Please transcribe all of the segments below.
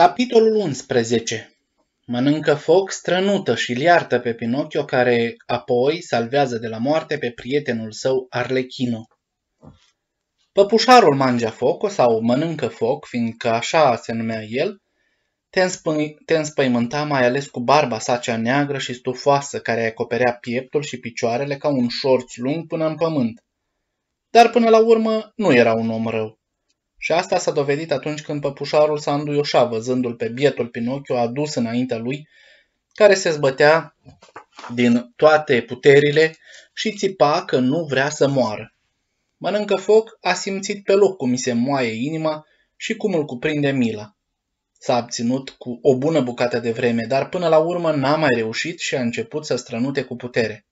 Capitolul 11 Mănâncă foc, strănută și liartă pe Pinocchio, care apoi salvează de la moarte pe prietenul său Arlechino. Păpușarul Mangea foc sau Mănâncă Foc, fiindcă așa se numea el, te, înspă- te înspăimânta mai ales cu barba sa cea neagră și stufoasă care acoperea pieptul și picioarele ca un șorț lung până în pământ. Dar până la urmă nu era un om rău. Și asta s-a dovedit atunci când păpușarul s-a înduioșat văzându-l pe bietul Pinocchio adus înaintea lui, care se zbătea din toate puterile și țipa că nu vrea să moară. Mănâncă foc a simțit pe loc cum îi se moaie inima și cum îl cuprinde mila. S-a abținut cu o bună bucată de vreme, dar până la urmă n-a mai reușit și a început să strănute cu putere.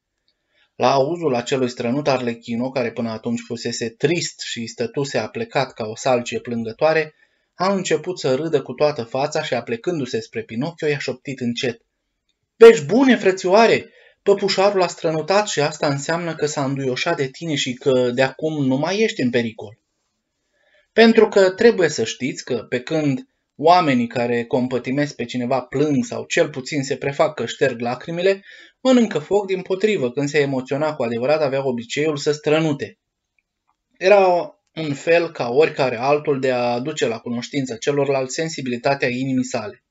La auzul acelui strănut Arlechino, care până atunci fusese trist și stătuse plecat ca o salcie plângătoare, a început să râdă cu toată fața și aplecându-se spre Pinocchio i-a șoptit încet. Pești bune, frățioare! Păpușarul a strănutat și asta înseamnă că s-a înduioșat de tine și că de acum nu mai ești în pericol. Pentru că trebuie să știți că pe când oamenii care compătimesc pe cineva plâng sau cel puțin se prefac că șterg lacrimile, Mănâncă foc din potrivă, când se emoționa cu adevărat avea obiceiul să strănute. Era un fel ca oricare altul de a aduce la cunoștință celorlalți sensibilitatea inimii sale.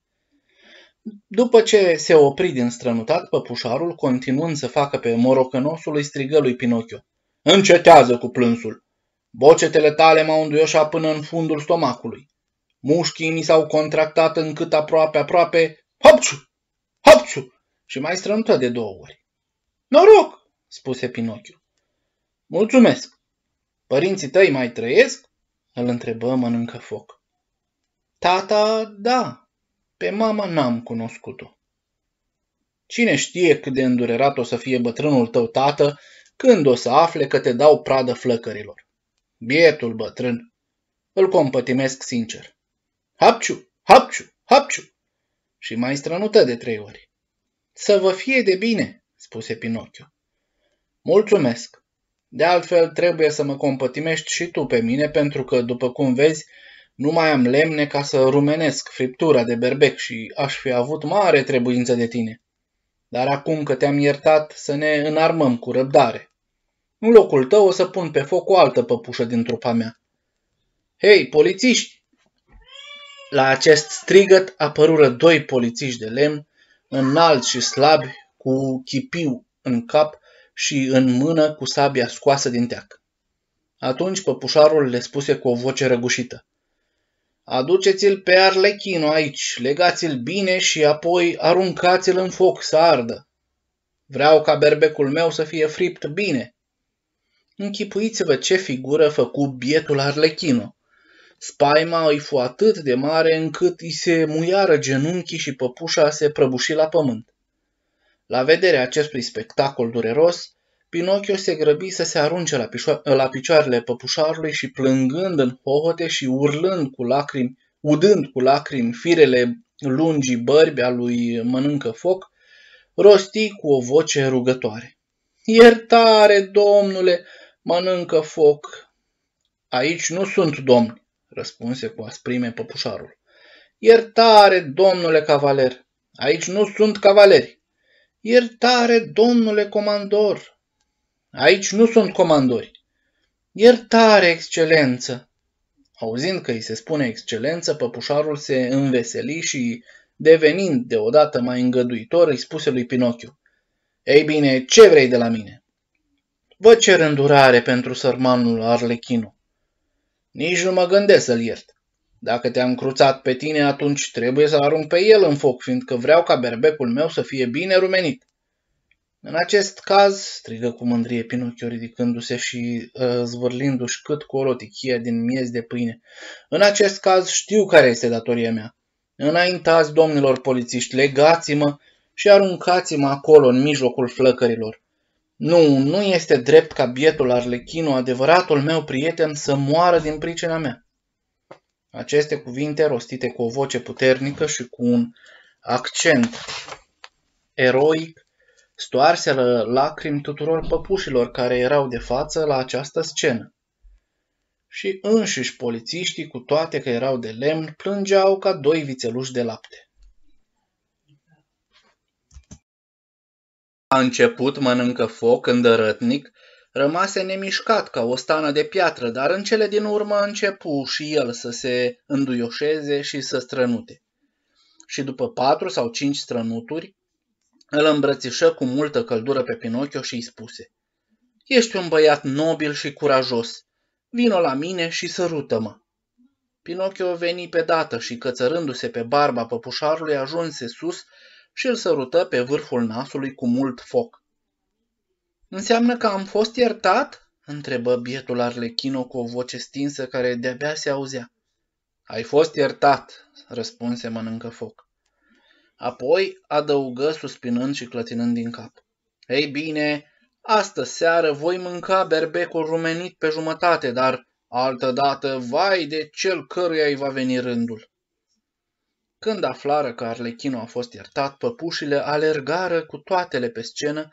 După ce se opri din strănutat, păpușarul, continuând să facă pe morocănosul, îi strigă lui Pinocchio. Încetează cu plânsul! Bocetele tale m-au înduioșat până în fundul stomacului. Mușchii mi s-au contractat încât aproape, aproape... Hapciu! Hapciu! și mai strântă de două ori. Noroc, spuse Pinocchio. Mulțumesc. Părinții tăi mai trăiesc? Îl întrebă mănâncă foc. Tata, da. Pe mama n-am cunoscut-o. Cine știe cât de îndurerat o să fie bătrânul tău tată când o să afle că te dau pradă flăcărilor. Bietul bătrân. Îl compătimesc sincer. Hapciu, hapciu, hapciu. Și mai strănută de trei ori. Să vă fie de bine, spuse Pinocchio. Mulțumesc. De altfel, trebuie să mă compătimești și tu pe mine, pentru că, după cum vezi, nu mai am lemne ca să rumenesc friptura de berbec și aș fi avut mare trebuință de tine. Dar acum că te-am iertat, să ne înarmăm cu răbdare. În locul tău o să pun pe foc o altă păpușă din trupa mea. Hei, polițiști! La acest strigăt apărură doi polițiști de lemn înalți și slabi, cu chipiu în cap și în mână cu sabia scoasă din teac. Atunci păpușarul le spuse cu o voce răgușită. Aduceți-l pe Arlechino aici, legați-l bine și apoi aruncați-l în foc să ardă. Vreau ca berbecul meu să fie fript bine. Închipuiți-vă ce figură făcu bietul Arlechino. Spaima îi fu atât de mare încât îi se muiară genunchii și păpușa se prăbuși la pământ. La vederea acestui spectacol dureros, Pinocchio se grăbi să se arunce la, picio- la picioarele păpușarului și plângând în hohote și urlând cu lacrimi, udând cu lacrimi firele lungii bărbi a lui Mănâncă Foc, rosti cu o voce rugătoare. Iertare, domnule, mănâncă foc! Aici nu sunt domni, răspunse cu asprime păpușarul. Iertare, domnule cavaler, aici nu sunt cavaleri. Iertare, domnule comandor, aici nu sunt comandori. Iertare, excelență! Auzind că îi se spune excelență, păpușarul se înveseli și, devenind deodată mai îngăduitor, îi spuse lui Pinocchio. Ei bine, ce vrei de la mine? Vă cer îndurare pentru sărmanul Arlechino. Nici nu mă gândesc să-l iert. Dacă te-am cruțat pe tine, atunci trebuie să-l arunc pe el în foc, fiindcă vreau ca berbecul meu să fie bine rumenit. În acest caz, strigă cu mândrie Pinocchio ridicându-se și uh, zvârlindu-și cât cu o din miez de pâine. În acest caz știu care este datoria mea. Înaintați, domnilor polițiști, legați-mă și aruncați-mă acolo, în mijlocul flăcărilor. Nu, nu este drept ca bietul Arlechinu, adevăratul meu prieten, să moară din pricina mea. Aceste cuvinte, rostite cu o voce puternică și cu un accent eroic, stoarseră lacrimi tuturor păpușilor care erau de față la această scenă. Și înșiși polițiștii, cu toate că erau de lemn, plângeau ca doi vițeluși de lapte. A început Mănâncă-foc, îndărătnic, rămase nemișcat ca o stană de piatră, dar în cele din urmă începu și el să se înduioșeze și să strănute. Și după patru sau cinci strănuturi, îl îmbrățișă cu multă căldură pe Pinocchio și îi spuse Ești un băiat nobil și curajos. Vino la mine și sărută-mă. Pinocchio veni pe dată și, cățărându-se pe barba păpușarului, ajunse sus și îl sărută pe vârful nasului cu mult foc. Înseamnă că am fost iertat?" întrebă bietul Arlechino cu o voce stinsă care de-abia se auzea. Ai fost iertat," răspunse mănâncă foc. Apoi adăugă suspinând și clătinând din cap. Ei bine, astă seară voi mânca berbecul rumenit pe jumătate, dar altădată dată, vai de cel căruia îi va veni rândul. Când aflară că Arlechinu a fost iertat, păpușile alergară cu toatele pe scenă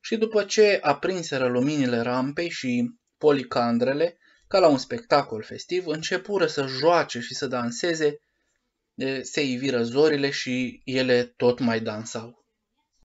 și după ce aprinseră luminile rampei și policandrele, ca la un spectacol festiv, începură să joace și să danseze, se iviră zorile și ele tot mai dansau.